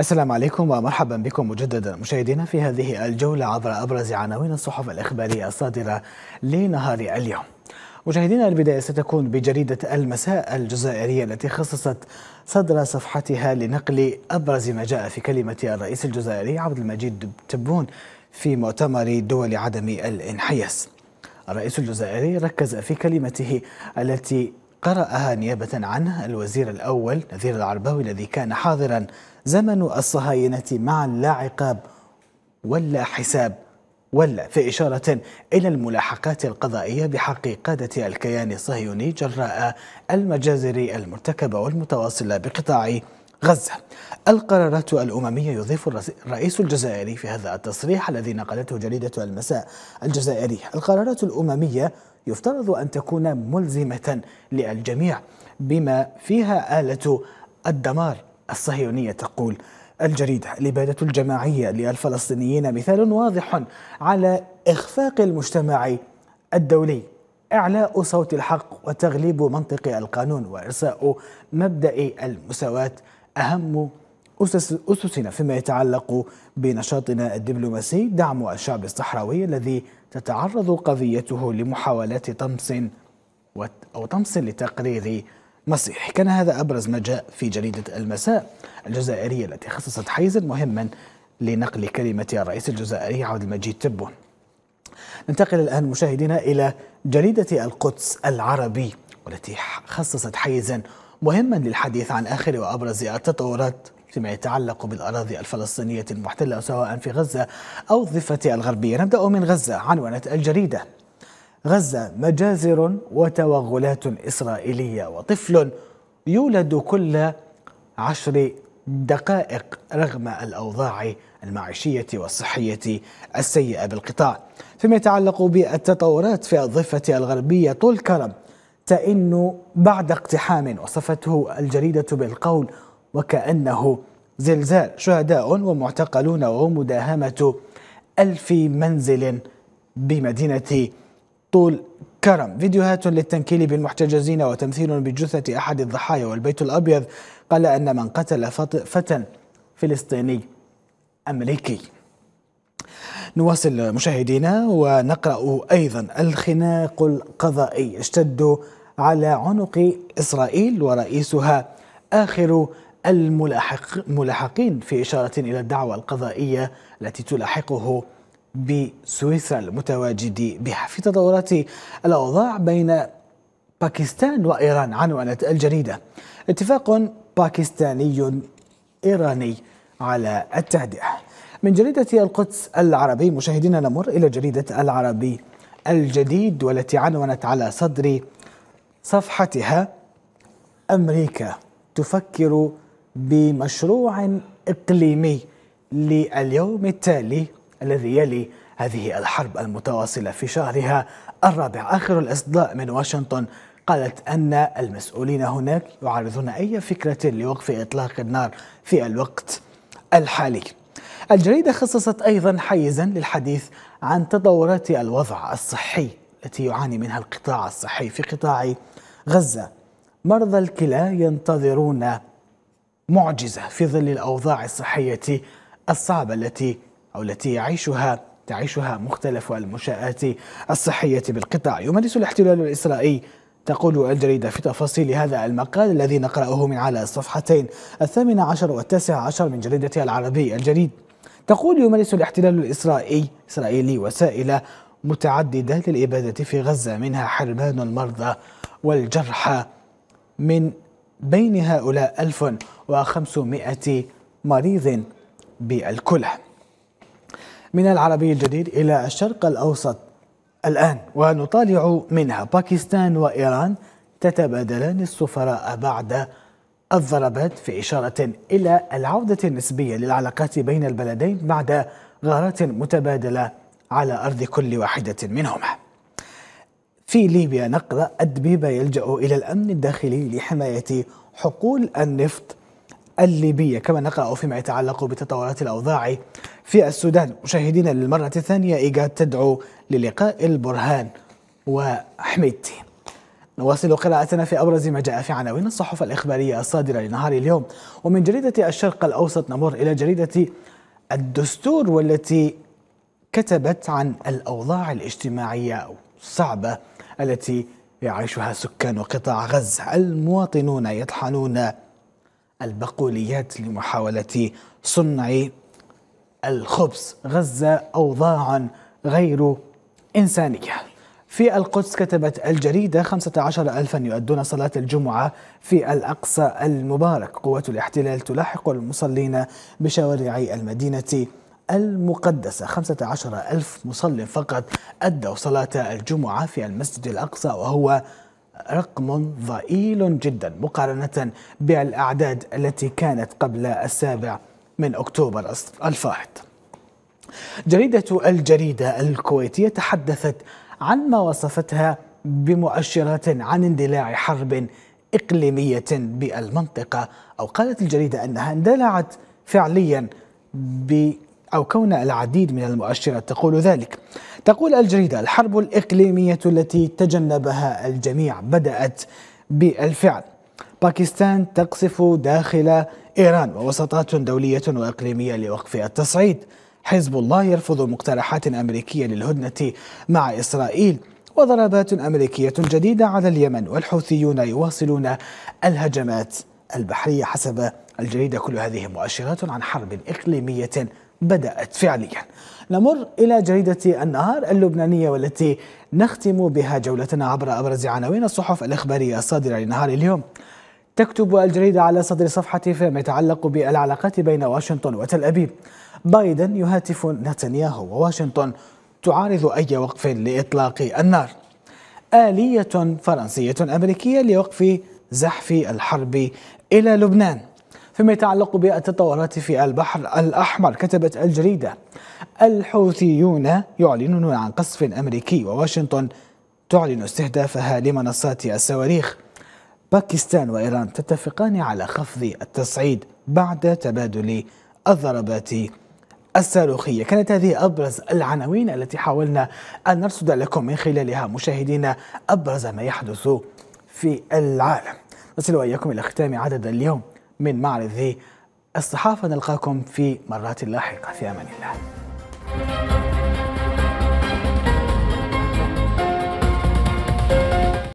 السلام عليكم ومرحبا بكم مجددا مشاهدينا في هذه الجولة عبر أبرز عناوين الصحف الإخبارية الصادرة لنهار اليوم مشاهدينا البداية ستكون بجريدة المساء الجزائرية التي خصصت صدر صفحتها لنقل أبرز ما جاء في كلمة الرئيس الجزائري عبد المجيد تبون في مؤتمر دول عدم الانحياز الرئيس الجزائري ركز في كلمته التي قرأها نيابة عنه الوزير الأول نذير العرباوي الذي كان حاضرا زمن الصهاينة مع لا عقاب ولا حساب ولا في إشارة إلى الملاحقات القضائية بحق قادة الكيان الصهيوني جراء المجازر المرتكبة والمتواصلة بقطاع غزة القرارات الأممية يضيف الرئيس الجزائري في هذا التصريح الذي نقلته جريدة المساء الجزائرية القرارات الأممية يفترض أن تكون ملزمة للجميع بما فيها آلة الدمار الصهيونية تقول الجريدة الإبادة الجماعية للفلسطينيين مثال واضح على إخفاق المجتمع الدولي إعلاء صوت الحق وتغليب منطق القانون وإرساء مبدأ المساواة أهم أسس أسسنا فيما يتعلق بنشاطنا الدبلوماسي دعم الشعب الصحراوي الذي تتعرض قضيته لمحاولات طمس أو طمس لتقرير مصيح كان هذا أبرز ما جاء في جريدة المساء الجزائرية التي خصصت حيزا مهما لنقل كلمة الرئيس الجزائري عبد المجيد تبون ننتقل الآن مشاهدينا إلى جريدة القدس العربي والتي خصصت حيزا مهما للحديث عن آخر وأبرز التطورات فيما يتعلق بالأراضي الفلسطينية المحتلة سواء في غزة أو الضفة الغربية نبدأ من غزة عنونة الجريدة غزة مجازر وتوغلات إسرائيلية وطفل يولد كل عشر دقائق رغم الأوضاع المعيشية والصحية السيئة بالقطاع فيما يتعلق بالتطورات في الضفة الغربية طول كرم تئن بعد اقتحام وصفته الجريدة بالقول وكأنه زلزال شهداء ومعتقلون ومداهمة ألف منزل بمدينة طول كرم فيديوهات للتنكيل بالمحتجزين وتمثيل بجثة أحد الضحايا والبيت الأبيض قال أن من قتل فتى فلسطيني أمريكي نواصل مشاهدينا ونقرأ أيضا الخناق القضائي اشتد على عنق إسرائيل ورئيسها آخر الملاحق في إشارة إلى الدعوة القضائية التي تلاحقه بسويسرا المتواجد بها في تطورات الأوضاع بين باكستان وإيران عنونت الجريدة اتفاق باكستاني إيراني على التهدئة من جريدة القدس العربي مشاهدينا نمر إلى جريدة العربي الجديد والتي عنونت على صدر صفحتها أمريكا تفكر بمشروع إقليمي لليوم التالي الذي يلي هذه الحرب المتواصلة في شهرها الرابع آخر الإصداء من واشنطن قالت أن المسؤولين هناك يعارضون أي فكرة لوقف إطلاق النار في الوقت الحالي الجريدة خصصت أيضا حيزا للحديث عن تطورات الوضع الصحي التي يعاني منها القطاع الصحي في قطاع غزة مرضى الكلى ينتظرون معجزة في ظل الأوضاع الصحية الصعبة التي أو التي يعيشها تعيشها مختلف المنشآت الصحية بالقطاع يمارس الاحتلال الإسرائيلي تقول الجريدة في تفاصيل هذا المقال الذي نقرأه من على الصفحتين الثامنة عشر والتاسعة عشر من جريدة العربي الجديد تقول يمارس الاحتلال الإسرائيلي إسرائيلي وسائل متعددة للإبادة في غزة منها حرمان المرضى والجرحى من بين هؤلاء 1500 مريض بالكلى من العربي الجديد إلى الشرق الأوسط الآن ونطالع منها باكستان وإيران تتبادلان السفراء بعد الضربات في إشارة إلى العودة النسبية للعلاقات بين البلدين بعد غارات متبادلة على أرض كل واحدة منهما في ليبيا نقرأ أدبيبة يلجأ إلى الأمن الداخلي لحماية حقول النفط الليبية كما نقرأ فيما يتعلق بتطورات الأوضاع في السودان مشاهدين للمرة الثانية إيجاد تدعو للقاء البرهان وحميدتي نواصل قراءتنا في أبرز ما جاء في عناوين الصحف الإخبارية الصادرة لنهار اليوم ومن جريدة الشرق الأوسط نمر إلى جريدة الدستور والتي كتبت عن الأوضاع الاجتماعية صعبة التي يعيشها سكان قطاع غزة المواطنون يطحنون البقوليات لمحاولة صنع الخبز غزة أوضاع غير إنسانية في القدس كتبت الجريدة 15 ألفا يؤدون صلاة الجمعة في الأقصى المبارك قوة الاحتلال تلاحق المصلين بشوارع المدينة المقدسة 15 ألف مصل فقط أدوا صلاة الجمعة في المسجد الأقصى وهو رقم ضئيل جدا مقارنة بالأعداد التي كانت قبل السابع من أكتوبر الفاحت جريدة الجريدة الكويتية تحدثت عن ما وصفتها بمؤشرات عن اندلاع حرب إقليمية بالمنطقة أو قالت الجريدة أنها اندلعت فعليا ب أو كون العديد من المؤشرات تقول ذلك تقول الجريدة الحرب الإقليمية التي تجنبها الجميع بدأت بالفعل باكستان تقصف داخل إيران ووساطات دولية وإقليمية لوقف التصعيد حزب الله يرفض مقترحات أمريكية للهدنة مع إسرائيل وضربات أمريكية جديدة على اليمن والحوثيون يواصلون الهجمات البحرية حسب الجريدة كل هذه مؤشرات عن حرب إقليمية بدأت فعليا نمر إلى جريدة النهار اللبنانية والتي نختم بها جولتنا عبر أبرز عناوين الصحف الإخبارية الصادرة لنهار اليوم تكتب الجريدة على صدر صفحة فيما يتعلق بالعلاقات بين واشنطن وتل أبيب بايدن يهاتف نتنياهو وواشنطن تعارض أي وقف لإطلاق النار آلية فرنسية أمريكية لوقف زحف الحرب إلى لبنان فيما يتعلق بالتطورات في البحر الأحمر كتبت الجريدة الحوثيون يعلنون عن قصف أمريكي وواشنطن تعلن استهدافها لمنصات الصواريخ باكستان وإيران تتفقان على خفض التصعيد بعد تبادل الضربات الصاروخية كانت هذه أبرز العناوين التي حاولنا أن نرصد لكم من خلالها مشاهدينا أبرز ما يحدث في العالم نصل وإياكم إلى ختام عدد اليوم من معرض ذي الصحافة نلقاكم في مرات لاحقة في أمان الله